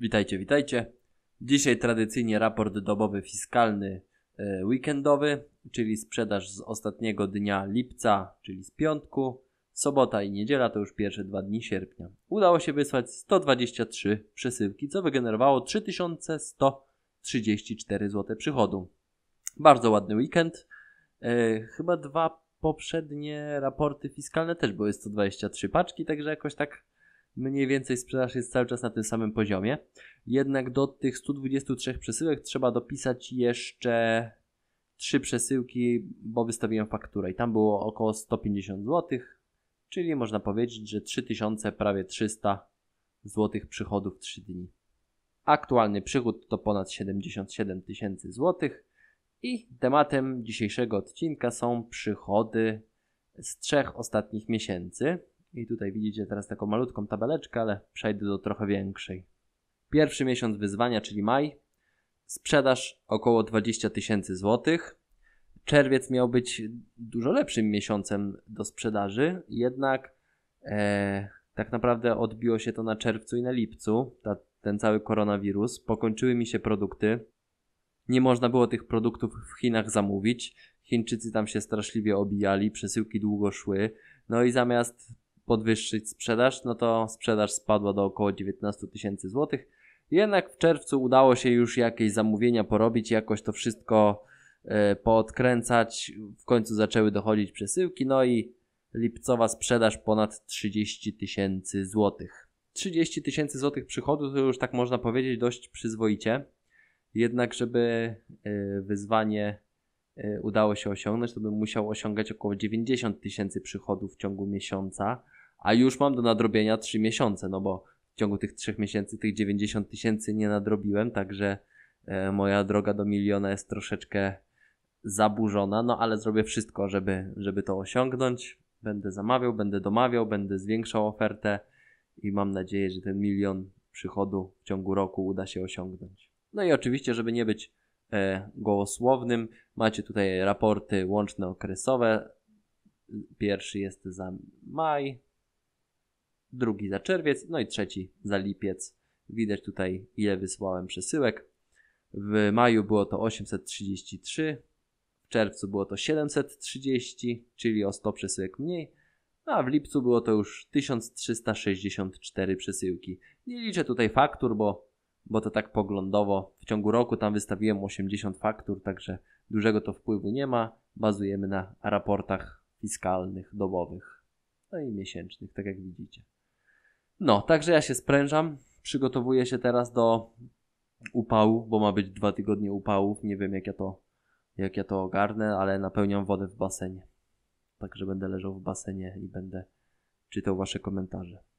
Witajcie, witajcie. Dzisiaj tradycyjnie raport dobowy fiskalny e, weekendowy, czyli sprzedaż z ostatniego dnia lipca, czyli z piątku. Sobota i niedziela to już pierwsze dwa dni sierpnia. Udało się wysłać 123 przesyłki, co wygenerowało 3134 zł przychodu. Bardzo ładny weekend. E, chyba dwa poprzednie raporty fiskalne też były 123 paczki, także jakoś tak mniej więcej sprzedaż jest cały czas na tym samym poziomie. Jednak do tych 123 przesyłek trzeba dopisać jeszcze trzy przesyłki, bo wystawiłem fakturę i tam było około 150 zł, czyli można powiedzieć, że 3000, prawie 300 zł przychodów w 3 dni. Aktualny przychód to ponad 77 tysięcy złotych i tematem dzisiejszego odcinka są przychody z trzech ostatnich miesięcy. I tutaj widzicie teraz taką malutką tabeleczkę, ale przejdę do trochę większej. Pierwszy miesiąc wyzwania, czyli maj, sprzedaż około 20 tysięcy złotych. Czerwiec miał być dużo lepszym miesiącem do sprzedaży, jednak e, tak naprawdę odbiło się to na czerwcu i na lipcu, ta, ten cały koronawirus. Pokończyły mi się produkty. Nie można było tych produktów w Chinach zamówić. Chińczycy tam się straszliwie obijali, przesyłki długo szły. No i zamiast podwyższyć sprzedaż, no to sprzedaż spadła do około 19 tysięcy złotych. Jednak w czerwcu udało się już jakieś zamówienia porobić, jakoś to wszystko y, poodkręcać. W końcu zaczęły dochodzić przesyłki, no i lipcowa sprzedaż ponad 30 tysięcy złotych. 30 tysięcy złotych przychodu to już tak można powiedzieć dość przyzwoicie. Jednak, żeby e, wyzwanie e, udało się osiągnąć, to bym musiał osiągać około 90 tysięcy przychodów w ciągu miesiąca a już mam do nadrobienia 3 miesiące, no bo w ciągu tych 3 miesięcy tych 90 tysięcy nie nadrobiłem, także e, moja droga do miliona jest troszeczkę zaburzona, no ale zrobię wszystko, żeby, żeby to osiągnąć. Będę zamawiał, będę domawiał, będę zwiększał ofertę i mam nadzieję, że ten milion przychodu w ciągu roku uda się osiągnąć. No i oczywiście, żeby nie być e, gołosłownym, macie tutaj raporty łączne okresowe. Pierwszy jest za maj, drugi za czerwiec, no i trzeci za lipiec. Widać tutaj, ile wysłałem przesyłek. W maju było to 833, w czerwcu było to 730, czyli o 100 przesyłek mniej, no a w lipcu było to już 1364 przesyłki. Nie liczę tutaj faktur, bo, bo to tak poglądowo. W ciągu roku tam wystawiłem 80 faktur, także dużego to wpływu nie ma. Bazujemy na raportach fiskalnych, dobowych, no i miesięcznych, tak jak widzicie. No, także ja się sprężam. Przygotowuję się teraz do upału, bo ma być dwa tygodnie upałów. Nie wiem, jak ja to, jak ja to ogarnę, ale napełniam wodę w basenie. Także będę leżał w basenie i będę czytał Wasze komentarze.